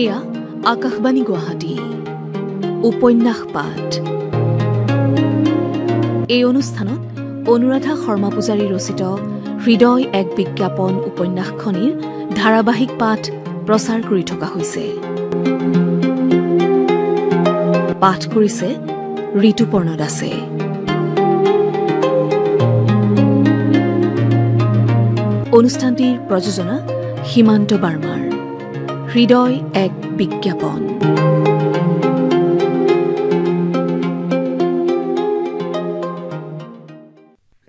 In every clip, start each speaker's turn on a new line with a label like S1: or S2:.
S1: এয়া আকাশবাণী গুৱাহাটী উপন্যাস পাঠ এই অনুষ্ঠানত অনুৰাধা শৰ্মা পূজাৰী ৰচিত হৃদয় এক বিজ্ঞাপন উপন্যাসখনিৰ ধাৰাবাহিক পাঠ প্ৰচাৰ কৰি থকা হৈছে পাঠ কৰিছে ঋতুপৰ্ণ দাসে অনুষ্ঠানটিৰ প্ৰযোজনা সীমান্ত বাৰ্মাৰ হৃদয় এক বিজ্ঞাপন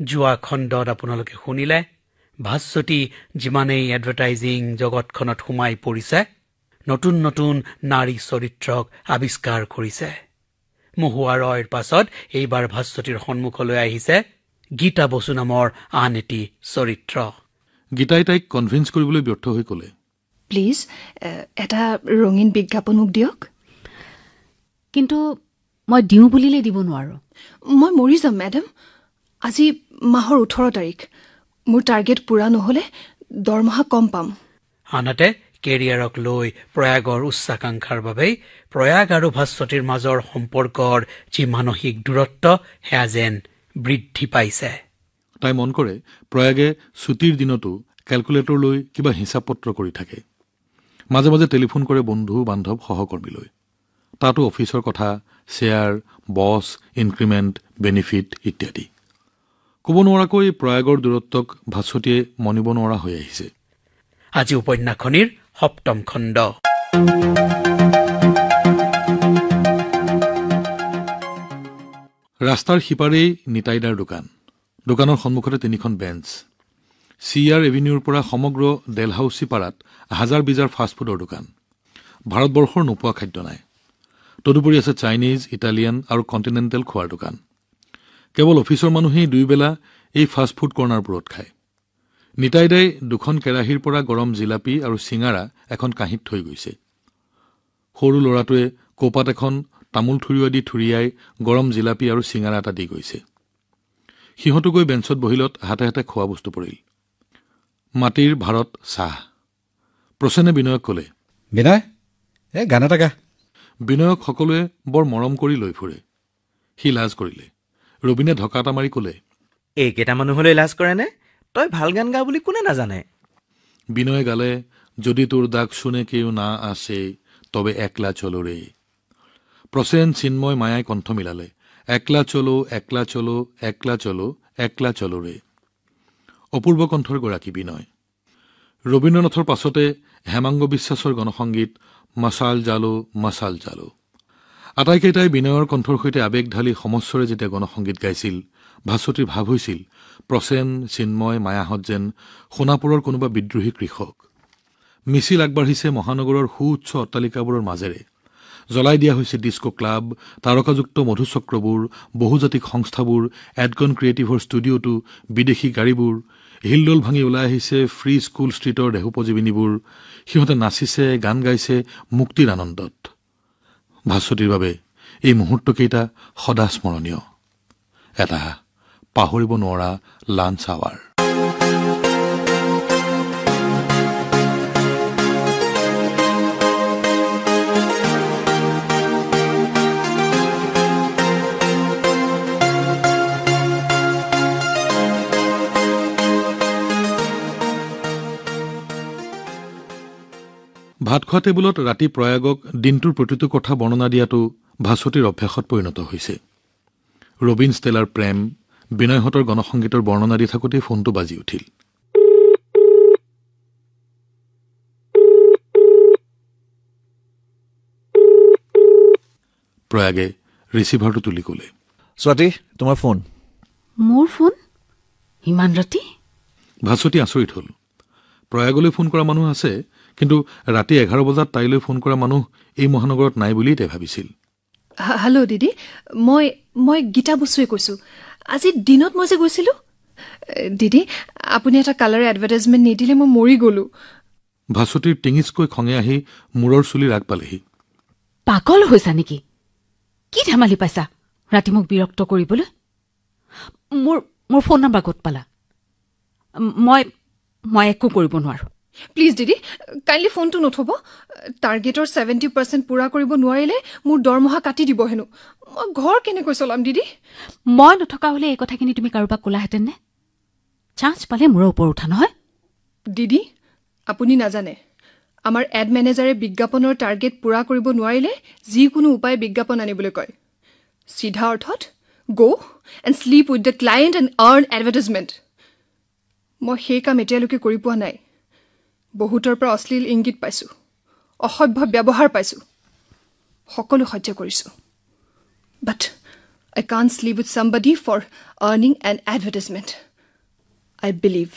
S2: যোৱা খণ্ডত আপোনালোকে শুনিলে ভাস্বতী যিমানেই এডভাৰটাইজিং জগতখনত সোমাই পৰিছে নতুন নতুন নাৰী চৰিত্ৰক আৱিষ্কাৰ কৰিছে মহুৱা ৰয়ৰ পাছত এইবাৰ ভাস্বতীৰ সন্মুখলৈ আহিছে
S3: গীতা বসু নামৰ আন এটি চৰিত্ৰ গীতাই তাইক কনভিন্স কৰিবলৈ ব্যৰ্থ হৈ কলে
S4: প্লিজ এটা ৰঙীন বিজ্ঞাপন মোক দিয়ক কিন্তু মই দিওঁ বুলিলে দিব নোৱাৰোঁ মই মৰি যাম মেডাম আজি মাহৰ ওঠৰ তাৰিখ মোৰ টাৰ্গেট পূৰা নহ'লে দৰমহা কম পাম
S2: আনহাতে কেৰিয়াৰক লৈ প্ৰয়াগৰ উচ্চাকাংক্ষাৰ বাবেই প্ৰয়াগ আৰু ভাস্বতীৰ মাজৰ সম্পৰ্কৰ যি মানসিক দূৰত্ব সেয়া যেন বৃদ্ধি পাইছে
S3: তাই মন কৰে প্ৰয়াগে ছুটীৰ দিনতো কেলকুলেটৰ লৈ কিবা হিচাপ পত্ৰ কৰি থাকে মাজে মাজে টেলিফোন কৰে বন্ধু বান্ধৱ সহকৰ্মীলৈ তাতো অফিচৰ কথা শ্বেয়াৰ বছ ইনক্ৰিমেণ্ট বেনিফিট ইত্যাদি ক'ব নোৱাৰাকৈ প্ৰয়াগৰ দূৰত্বক ভাস্বতীয়ে মনিব নোৱাৰা হৈ আহিছে আজি উপন্যাসখনিৰ সপ্তম খণ্ড ৰাস্তাৰ সিপাৰেই নিতাইদাৰ দোকান দোকানৰ সন্মুখতে তিনিখন বেঞ্চ চি আৰ এভিনিউৰ পৰা সমগ্ৰ ডেলহাউচিপাৰাত হাজাৰ বিজাৰ ফাষ্টফুডৰ দোকান ভাৰতবৰ্ষৰ নোপোৱা খাদ্য নাই তদুপৰি আছে চাইনিজ ইটালিয়ান আৰু কণ্টিনেণ্টেল খোৱাৰ দোকান কেৱল অফিচৰ মানুহেই দুইবেলা এই ফাষ্টফুড কৰ্ণাৰবোৰত খায় নিতাইদাই দুখন কেৰাহীৰ পৰা গৰম জিলাপি আৰু চিঙাৰা এখন কাঁহীত থৈ গৈছে সৰু ল'ৰাটোৱে কৌপাত এখন তামোল থুৰিও দি থুৰিয়াই গৰম জিলাপি আৰু চিঙাৰা এটা দি গৈছে সিহঁতো গৈ বেঞ্চত বহিলত হাতে হাতে খোৱা বস্তু পৰিল মাটিৰ ভাৰত চাহ প্ৰচেনে বিনয়ক ক'লে বিনয় এ গান এটা গা বিনয়ক সকলোৱে বৰ মৰম কৰি লৈ ফুৰে সি লাজ কৰিলে ৰবিনে ঢকা এটা মাৰি ক'লে এইকেইটা মানুহলৈ লাজ কৰেনে তই ভাল গান গা বুলি কোনে নাজানে বিনয়ে গালে যদি তোৰ দাগ চুনে কেও না আছে তবে একলা চলো রে প্রসেন চিন্ময় মায়াই কণ্ঠ মিলালে একলা চলো একলা চলো একলা চলো একলা চলো রে অপূৰ্ব কণ্ঠৰ গৰাকী বিনয় ৰবীন্দ্ৰনাথৰ পাছতে হেমাংগ বিশ্বাসৰ গণসংগীত মাছাল জালো মাছাল জালো আটাইকেইটাই বিনয়ৰ কণ্ঠৰ সৈতে আৱেগ ঢালি সমস্যৰে যেতিয়া গণসংগীত গাইছিল ভাস্বতীৰ ভাৱ হৈছিল প্ৰচেন চিন্ময় মায়াহঁত যেন সোণাপুৰৰ কোনোবা বিদ্ৰোহী কৃষক মিছিল আগবাঢ়িছে মহানগৰৰ সু উচ্চ অট্টালিকাবোৰৰ মাজেৰে জ্বলাই দিয়া হৈছে ডিস্কো ক্লাব তাৰকাযুক্ত মধুচক্ৰবোৰ বহুজাতিক সংস্থাবোৰ এডগন ক্ৰিয়েটিভৰ ষ্টুডিঅটো বিদেশী গাড়ীবোৰ হিলডল ভাঙি ওলাই আহিছে ফ্ৰী স্কুল ষ্ট্ৰীটৰ দেহোপজীৱিনীবোৰ সিহঁতে নাচিছে গান গাইছে মুক্তিৰ আনন্দত ভাস্বতীৰ বাবে এই মুহূৰ্তকেইটা সদা স্মৰণীয় এটা পাহৰিব নোৱাৰা লাঞ্চ আৱাৰ ভাত খোৱা টেবুলত ৰাতি প্ৰয়াগক দিনটোৰ প্ৰতিটো কথা বৰ্ণনা দিয়াটো ভাচতিৰ অভ্যাসত পৰিণত হৈছে ৰবিন ষ্টেলাৰ প্ৰেম বিনয়হঁতৰ গণসংগীতৰ বৰ্ণনা দি থাকোঁতেই ফোনটো বাজি উঠিল প্ৰয়াগে ৰিচিভাৰটো তুলি ক'লে স্বাতী তোমাৰ ফোন
S1: মোৰ ফোন ইমান ৰাতি
S3: ভাচতি আচৰিত হ'ল প্ৰয়াগলৈ ফোন কৰা মানুহ আছে কিন্তু ৰাতি এঘাৰ বজাত তাইলৈ ফোন কৰা মানুহ এই মহানগৰত নাই বুলি তেওঁ ভাবিছিল
S4: হেল্ল' দিদি মই মই গীতা বসুৱে কৈছোঁ আজি দিনত মই যে গৈছিলোঁ দিদি আপুনি এটা কালাৰ এডভাৰ্টাইজমেণ্ট নিদিলে মই মৰি গলোঁ
S3: ভাচুতিৰ টিঙিচকৈ খঙে আহি মূৰৰ চুলি ৰাগ পালেহি
S4: পাকল হৈছা নেকি
S1: কি ধেমালি পাইছা ৰাতি মোক বিৰক্ত কৰিবলৈ মোৰ মোৰ ফোন নাম্বাৰ ক'ত পালা মই মই একো কৰিব নোৱাৰোঁ
S4: প্লিজ দিদি কাইণ্ডলি ফোনটো নথব টাৰ্গেটৰ ছেভেণ্টি পাৰ্চেণ্ট পূৰা কৰিব নোৱাৰিলে মোৰ দৰমহা কাটি দিব হেনো মই ঘৰ কেনেকৈ চলাম দিদি মই নথকা হ'লে এই কথাখিনি তুমি কাৰোবাক ক'লাহেঁতেন নে চাঞ্চ পালে মোৰ ওপৰ উঠা নহয় দিদি আপুনি নাজানে আমাৰ এড মেনেজাৰে বিজ্ঞাপনৰ টাৰ্গেট পূৰা কৰিব নোৱাৰিলে যিকোনো উপায় বিজ্ঞাপন আনিবলৈ কয় চিধা অৰ্থত go' and sleep with the client and earn advertisement মই সেই কাম এতিয়ালৈকে কৰি পোৱা নাই বহুতৰ পৰা অশ্লীল ইংগিত পাইছোঁ অসভ্য ব্যৱহাৰ পাইছোঁ সকলো সহ্য কৰিছোঁ but I can live with somebody for earning and advertisement I believe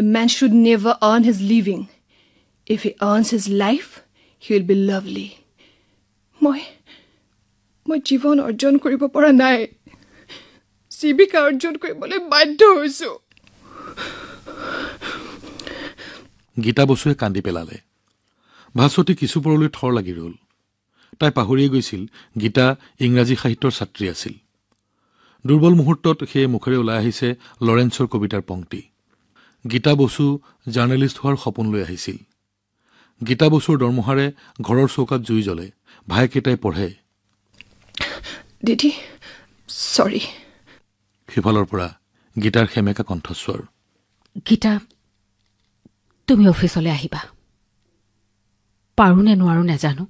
S4: a man should never earn his living if he earns his life he will be lovely মই মই জীৱন অৰ্জন কৰিব পৰা নাই জীৱিকা অৰ্জন কৰিবলৈ বাধ্য হৈছোঁ
S3: গীতা বসুৱে কান্দি পেলালে ভাস্বতী কিছুপৰলৈ থৰ লাগি ৰল তাই পাহৰিয়ে গৈছিল গীতা ইংৰাজী সাহিত্যৰ ছাত্ৰী আছিল দুৰ্বল মুহূৰ্তত সেই মুখেৰে ওলাই আহিছে লৰেন্সৰ কবিতাৰ পংক্তি গীতা বসু জাৰ্ণেলিষ্ট হোৱাৰ সপোন লৈ আহিছিল গীতা বসুৰ দৰমহাৰে ঘৰৰ চৌকাত জুই জ্বলে ভাইকেইটাই পঢ়ে
S4: দিদি সৰি
S3: সিফালৰ পৰা গীতাৰ সেমেকা কণ্ঠস্বৰ
S1: গীতা তুমি অফিচলৈ আহিবা পাৰো নে নোৱাৰো নেজানো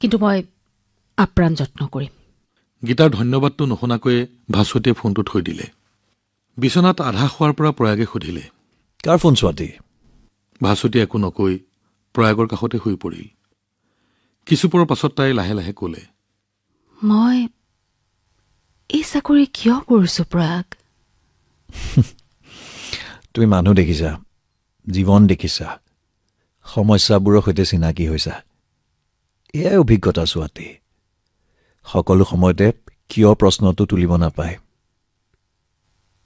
S1: কিন্তু মই আপ্ৰাণ যত্ন কৰিম
S3: গীতাৰ ধন্যবাদটো নুশুনাকৈয়ে ভাচুৱতীয়ে ফোনটো থৈ দিলে বিচনাত আধা শোৱাৰ পৰা প্ৰয়াগে সুধিলে কাৰ ফোন স্বাতী ভাচুৱতীয়ে একো নকৈ প্ৰয়াগৰ কাষতে শুই পৰিল কিছুপৰৰ পাছত তাই লাহে লাহে ক'লে
S1: মই এই চাকৰি কিয় কৰিছো প্ৰয়াগ
S3: তুমি মানুহ দেখিছা জীৱন দেখিছা সমস্যাবোৰৰ সৈতে চিনাকি হৈছা এয়াই অভিজ্ঞতা চোৱাতে সকলো সময়তে কিয় প্ৰশ্নটো তুলিব নাপায়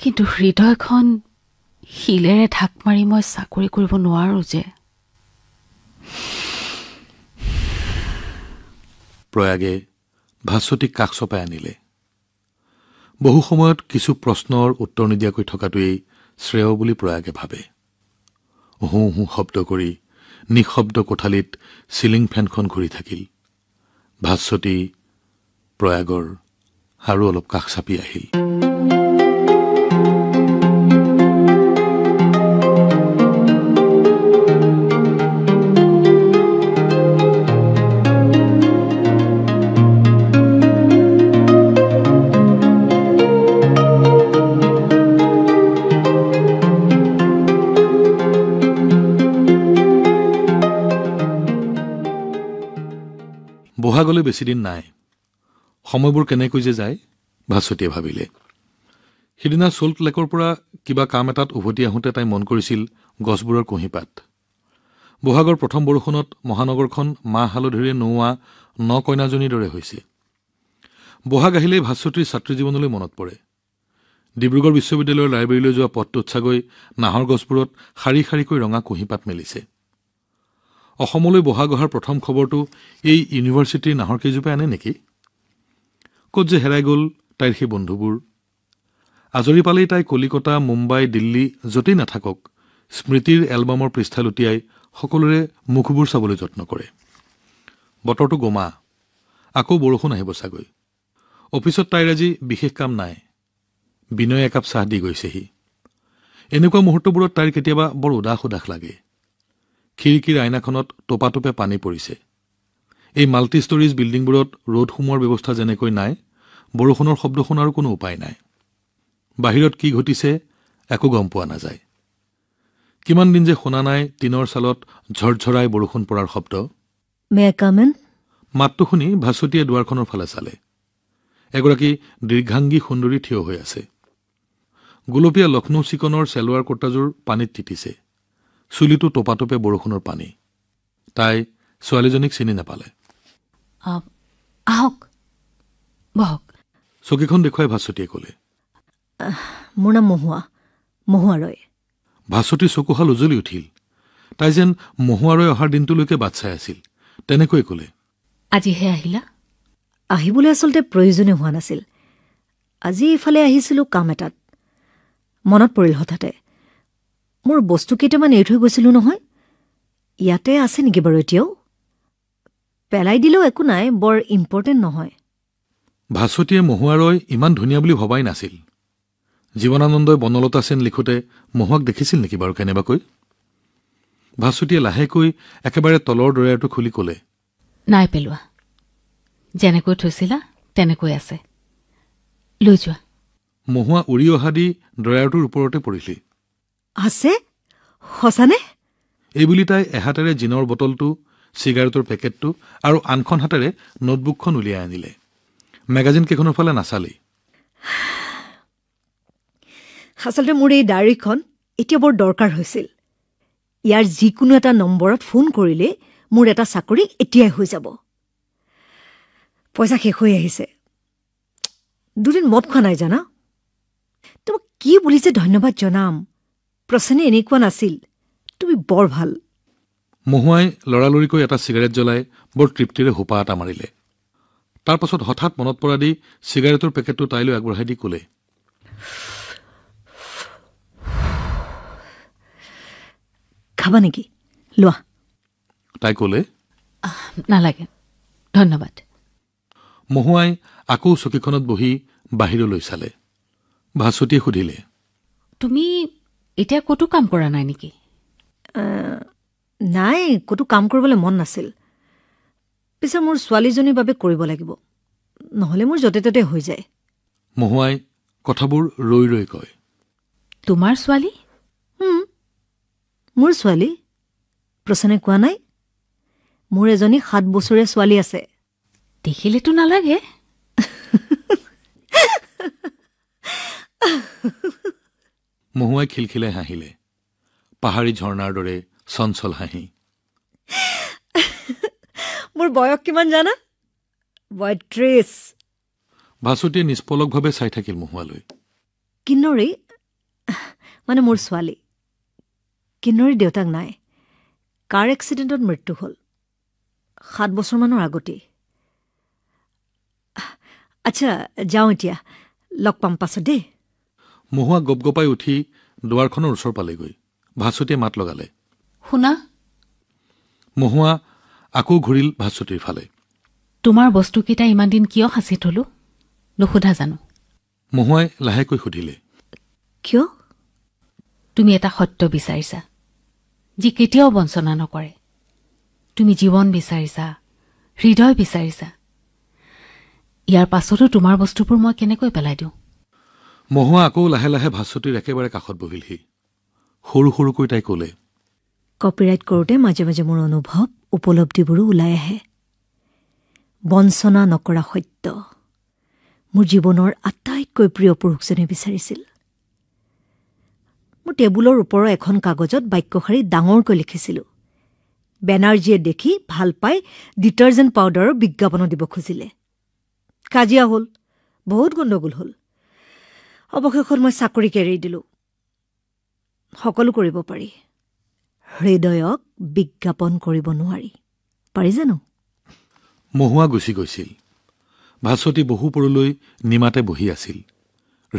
S1: কিন্তু হৃদয়খন শিলেৰে ঢাক মাৰি মই চাকৰি কৰিব নোৱাৰো যে
S3: প্ৰয়াগে ভাস্বতীক কাষ চপাই আনিলে বহু সময়ত কিছু প্ৰশ্নৰ উত্তৰ নিদিয়াকৈ থকাটোৱেই শ্ৰেয় বুলি প্ৰয়াগে ভাবে হু হু শব্দ কৰি নিশব্দ কোঠালিত চিলিং ফেনখন ঘূৰি থাকিল ভাস্বতী প্ৰয়াগৰ আৰু অলপ কাষ চাপি আহিল বহাগলৈ বেছিদিন নাই সময়বোৰ কেনেকৈ যে যায় ভাস্বতীয়ে ভাবিলে সিদিনা চল্ট লেকৰ পৰা কিবা কাম এটাত উভতি আহোঁতে তাই মন কৰিছিল গছবোৰৰ কুঁহিপাত বহাগৰ প্ৰথম বৰষুণত মহানগৰখন মাহ হালধিৰে নোওৱা ন কইনাজনীৰ দৰে হৈছে বহাগ আহিলেই ভাস্বতীৰ ছাত্ৰীজীৱনলৈ মনত পৰে ডিব্ৰুগড় বিশ্ববিদ্যালয়ৰ লাইব্ৰেৰীলৈ যোৱা পথটোত চাগৈ নাহৰ গছবোৰত শাৰী শাৰীকৈ ৰঙা কুঁহিপাত মেলিছে অসমলৈ বহাগ অহাৰ প্ৰথম খবৰটো এই ইউনিভাৰ্চিটিৰ কেইজোপাই আনে নেকি ক'ত যে হেৰাই গ'ল তাইৰ সেই বন্ধুবোৰ আজৰি পালেই তাই কলিকতা মুম্বাই দিল্লী য'তেই নাথাকক স্মৃতিৰ এলবামৰ পৃষ্ঠা লুটিয়াই সকলোৰে মুখবোৰ চাবলৈ যত্ন কৰে বতৰটো গমা আকৌ বৰষুণ আহিব চাগৈ অফিচত তাইৰ আজি বিশেষ কাম নাই বিনয় একাপ চাহ দি গৈছেহি এনেকুৱা মুহূৰ্তবোৰত তাইৰ কেতিয়াবা বৰ উদাস উদাস লাগে খিৰিকীৰ আইনাখনত টোপাটোপে পানী পৰিছে এই মাল্টি মাল্টিষ্টৰিজ বিল্ডিংবোৰত ৰ'দ সোমোৱাৰ ব্যৱস্থা যেনেকৈ নাই বৰষুণৰ শব্দ শুনাৰো কোনো উপায় নাই বাহিৰত কি ঘটিছে একো গম পোৱা নাযায় কিমান দিন যে শুনা নাই টিনৰ চালত ঝৰঝৰাই বৰষুণ পৰাৰ শব্দ মাতটো শুনি ভাচতীয়ে দুৱাৰখনৰ ফালে চালে এগৰাকী দীৰ্ঘাংগী সুন্দৰী থিয় হৈ আছে গোলপীয়া লক্ষ্ণৌ চিকনৰ চেলোৱাৰ কোটাযোৰ পানীত তিতিছে চুলিটো টোপাটোপে বৰষুণৰ পানী তাই ছোৱালীজনীক চিনি নাপালে চকীখন দেখুৱাই ভাস্বতীয়ে ক'লে
S5: মোৰ নাম মহুৱা মহুৱাৰৈ
S3: ভাস্বতীৰ চকুশাল উজলি উঠিল তাই যেন মহুৱাৰৈ অহাৰ দিনটোলৈকে বাট চাই আছিল তেনেকৈ ক'লে
S5: আজিহে আহিলা আহিবলৈ আচলতে প্ৰয়োজনে হোৱা নাছিল আজি ইফালে আহিছিলোঁ কাম এটাত মনত পৰিল হঠাতে মোৰ বস্তু কেইটামান এৰি থৈ গৈছিলোঁ নহয় ইয়াতে আছে নেকি বাৰু এতিয়াও পেলাই দিলেও একো নাই বৰ ইম্পৰ্টেণ্ট নহয়
S3: ভাস্বতীয়ে মহুৱাৰয় ইমান ধুনীয়া বুলি ভবাই নাছিল জীৱনানন্দই বনলতা সেন লিখোঁতে মহুৱাক দেখিছিল নেকি বাৰু কেনেবাকৈ ভাস্বতীয়ে লাহেকৈ একেবাৰে তলৰ দৰিয়াটো খুলি ক'লে
S1: নাই পেলোৱা যেনেকৈ থৈছিলা তেনেকৈ আছে লৈ যোৱা
S3: মহুৱা উৰি অহা দি দৰিয়াটোৰ ওপৰতে পৰিলি
S5: আছে সঁচানে
S3: এইবুলি তাই এহাতেৰে জিনৰ বটলটো চিগাৰেটৰ পেকেটটো আৰু আনখন হাতেৰে নোটবুকখন উলিয়াই আনিলে মেগাজিনকেইখনৰ ফালে নাচালেই
S5: আচলতে মোৰ এই ডায়েৰীখন এতিয়া বৰ দৰকাৰ হৈছিল ইয়াৰ যিকোনো এটা নম্বৰত ফোন কৰিলেই মোৰ এটা চাকৰি এতিয়াই হৈ যাব পইচা শেষ হৈ আহিছে দুদিন মদ খোৱা নাই জানা তোমাক কি বুলি যে ধন্যবাদ জনাম প্ৰশ্নে এনেকুৱা নাছিল তুমি বৰ ভাল
S3: মহুৱাই লৰালৰিকৈ এটা চিগাৰেট জ্বলাই বৰ তৃপ্তিৰে সোপা এটা মাৰিলে তাৰপাছত হঠাৎ মনত পৰা দি চিগাৰেটৰ পেকেটটো তাইলৈ আগবঢ়াই দি ক'লে
S5: খাবা নেকি
S1: লোৱা তাই ক'লে নালাগে ধন্যবাদ
S3: মহুৱাই আকৌ চকীখনত বহি বাহিৰলৈ চালে ভাচতীয়ে সুধিলে
S5: তুমি এতিয়া ক'তো কাম কৰা নাই নেকি নাই ক'তো কাম কৰিবলৈ মন নাছিল পিছে মোৰ ছোৱালীজনীৰ বাবে কৰিব লাগিব নহ'লে মোৰ য'তে ত'তে হৈ যায়
S3: মহুৱাই কথাবোৰ ৰৈ ৰৈ কয়
S5: তোমাৰ ছোৱালী মোৰ ছোৱালী প্ৰচনে কোৱা নাই মোৰ এজনী সাত বছৰীয়া ছোৱালী আছে দেখিলেতো নালাগে
S3: মহুৱাই খিলখিলাই হাঁহিলে পাহাৰী ঝৰ্ণাৰ দৰে চঞ্চল হাঁহি
S5: মোৰ বয়স কিমান জানা বয়ত্ৰিছ
S3: ভাচুতিয়ে নিষ্পলকভাৱে চাই থাকিল মহুৱালৈ
S5: কিন্নৰী মানে মোৰ ছোৱালী কিন্নৰীৰ দেউতাক নাই কাৰ এক্সিডেণ্টত মৃত্যু হ'ল সাত বছৰমানৰ আগতেই আচ্ছা যাওঁ এতিয়া লগ পাম পাছত দেই
S3: মহুৱা গপগপাই উঠি দুৱাৰখনৰ ওচৰ পালেগৈ ভাচুতিয়ে মাত লগালে শুনা মহুৱা আকৌ ঘূৰিল ভাচুতিৰ ফালে
S1: তোমাৰ বস্তুকেইটা ইমান দিন কিয় সাঁচি থলো নুসোধা জানো
S3: মহুৱাই লাহেকৈ সুধিলে
S1: কিয় তুমি এটা সত্য বিচাৰিছা যি কেতিয়াও বঞ্চনা নকৰে তুমি জীৱন বিচাৰিছা হৃদয় বিচাৰিছা ইয়াৰ পাছতো তোমাৰ বস্তুবোৰ মই কেনেকৈ পেলাই দিওঁ
S3: মহুৱা আকৌ লাহে লাহে ভাস্বতীৰ একেবাৰে কাষত বহিলহি সৰু সৰুকৈ তাই ক'লে
S5: কপিৰাইট কৰোঁতে মাজে মাজে মোৰ অনুভৱ উপলব্ধিবোৰো ওলাই আহে বঞ্চনা নকৰা সত্য মোৰ জীৱনৰ আটাইতকৈ প্ৰিয় পুৰুষজনে বিচাৰিছিল মোৰ টেবুলৰ ওপৰৰ এখন কাগজত বাক্যশাৰী ডাঙৰকৈ লিখিছিলোঁ বেনাৰ্জীয়ে দেখি ভাল পাই ডিটাৰজেণ্ট পাউডাৰৰ বিজ্ঞাপনো দিব খুজিলে কাজিয়া হ'ল বহুত গণ্ডগোল হ'ল অৱশেষত মই চাকৰিক এৰি দিলোঁ সকলো কৰিব পাৰি হৃদয়ক বিজ্ঞাপন কৰিব নোৱাৰি পাৰি জানো
S3: মহুৱা গুচি গৈছিল ভাস্বতী বহুপৰলৈ নিমাতে বহি আছিল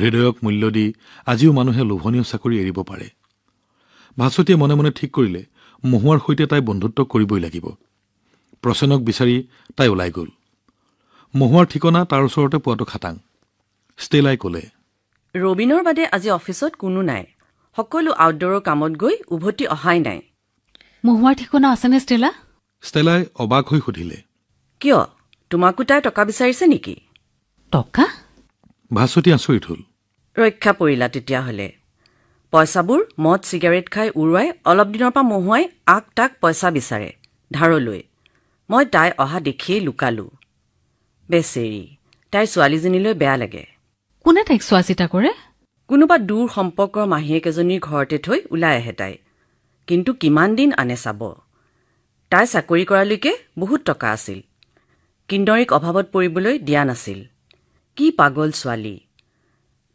S3: হৃদয়ক মূল্য দি আজিও মানুহে লোভনীয় চাকৰি এৰিব পাৰে ভাস্বতীয়ে মনে মনে ঠিক কৰিলে মহুৱাৰ সৈতে তাই বন্ধুত্ব কৰিবই লাগিব প্ৰচেনক বিচাৰি তাই ওলাই গ'ল মহুৱাৰ ঠিকনা তাৰ ওচৰতে পোৱাটো খাটাং ষ্টেলাই ক'লে
S5: ৰবিনৰ বাদে আজি অফিচত কোনো নাই সকলো আউটডোৰৰ কামত গৈ উভতি অহাই নাই
S1: মহুৱাৰ ঠিকনা আছেনে ষ্টেলা
S3: ষ্টেলাই অবাক হৈ সুধিলে
S5: কিয় তোমাকো তাই টকা বিচাৰিছে নেকি
S3: টকা ভাচতি আচৰিত হল
S5: ৰক্ষা পৰিলা তেতিয়াহ'লে পইচাবোৰ মদ চিগাৰেট খাই উৰুৱাই অলপ দিনৰ পৰা মহুৱাই আক তাক পইচা বিচাৰে ধাৰলৈ মই তাই অহা দেখিয়েই লুকালো বেচেৰি তাইৰ ছোৱালীজনীলৈ বেয়া লাগে কোনে তাইক চোৱা চিতা কৰে কোনোবা দূৰ সম্পৰ্কৰ মাহীয়েক এজনীৰ ঘৰতে থৈ ওলাই আহে তাই কিন্তু কিমান দিন আনে চাব তাই চাকৰি কৰালৈকে বহুত টকা আছিল কিন্দৰীক অভাৱত পৰিবলৈ দিয়া নাছিল কি পাগল ছোৱালী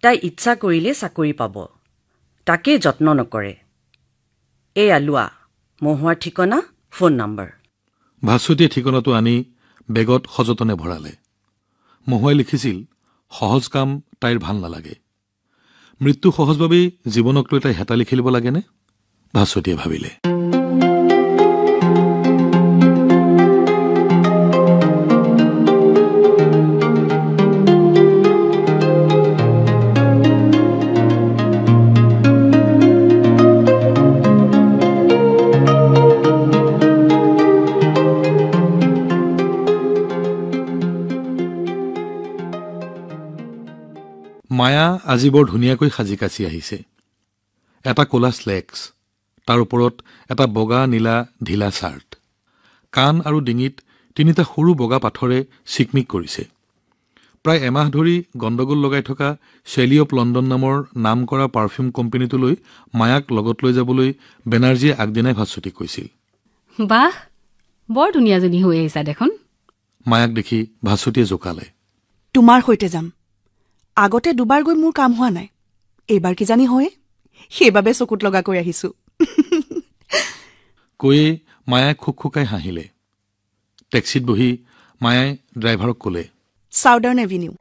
S5: তাই ইচ্ছা কৰিলে চাকৰি পাব তাকেই যত্ন নকৰে এই আলোৱা মহুৱাৰ ঠিকনা ফোন নম্বৰ
S3: ভাস্বতীয়ে ঠিকনাটো আনি বেগত সযতনে ভৰালে মহুৱাই লিখিছিল সহজ কাম তাইৰ ভাল নালাগে মৃত্যু সহজভাৱেই জীৱনক লৈ তাই হেতালি খেলিব লাগেনে ভাস্বতীয়ে ভাবিলে আজি বৰ ধুনীয়াকৈ সাজি কাচি আহিছে এটা ক'লা শ্লেক্স তাৰ ওপৰত এটা বগা নীলা ঢিলা চাৰ্ট কাণ আৰু ডিঙিত তিনিটা সৰু বগা পাথৰে চিকমিক কৰিছে প্ৰায় এমাহ ধৰি গণ্ডগোল লগাই থকা চেলি অৱ লণ্ডন নামৰ নাম কৰা পাৰফিউম কোম্পানীটোলৈ মায়াক লগত লৈ যাবলৈ বেনাৰ্জীয়ে আগদিনাই ভাস্বতি কৈছিল
S1: বাহ বৰ ধুনীয়াজনী হৈ আহিছা দেখোন
S3: মায়াক দেখি ভাস্বতীয়ে জোকালে
S1: তোমাৰ সৈতে যাম আগতে দুবাৰ গৈ মোৰ কাম হোৱা নাই
S2: এইবাৰ কিজানি হয় সেইবাবে চকুত লগাকৈ আহিছো
S3: কৈয়ে মায়াই খুকখুকাই হাঁহিলে টেক্সিত বহি মায়াই ড্ৰাইভাৰক ক'লে
S2: চাউদাৰ্ণ এভিনিউ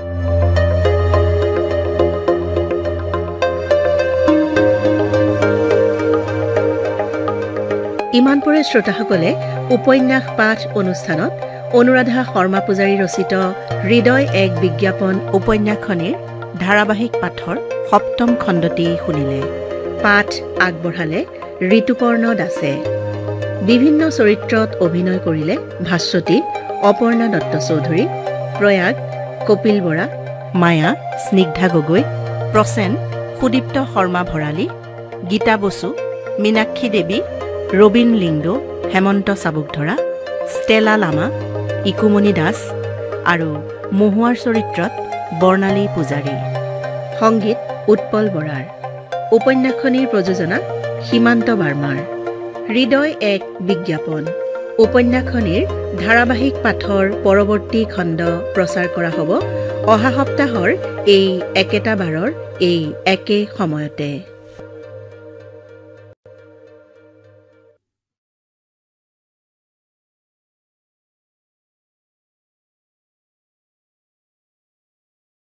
S2: ইমানপুৰে শ্ৰোতাসকলে উপন্যাস পাঠ অনুষ্ঠানত অনুৰাধা শৰ্মা পূজাৰী ৰচিত হৃদয় এক বিজ্ঞাপন উপন্যাসখনিৰ ধাৰাবাহিক পাঠৰ সপ্তম খণ্ডটি শুনিলে পাঠ আগবঢ়ালে ঋতুপৰ্ণ দাসে বিভিন্ন চৰিত্ৰত অভিনয় কৰিলে ভাস্বতী অপৰ্ণা দত্ত চৌধুৰী প্ৰয়াগ কপিল বৰা মায়া স্নিগ্ধা গগৈ প্ৰচেন সুদীপ্ত শৰ্মা ভৰালী গীতা বসু মীনাক্ষী দেৱী ৰবীন লিংডো হেমন্ত চাবুকধৰা ষ্টেলা লামা ইকুমণি দাস আৰু মহুৱাৰ চৰিত্ৰত বৰ্ণালী পূজাৰী সংগীত উৎপল বৰাৰ উপন্যাসখনিৰ প্ৰযোজনা সীমান্ত বাৰ্মাৰ হৃদয় এক বিজ্ঞাপন উপন্যাসখনিৰ ধাৰাবাহিক পাঠৰ পৰৱৰ্তী খণ্ড প্ৰচাৰ কৰা হ'ব অহা সপ্তাহৰ এই একেটা বাৰৰ এই একে
S5: সময়তে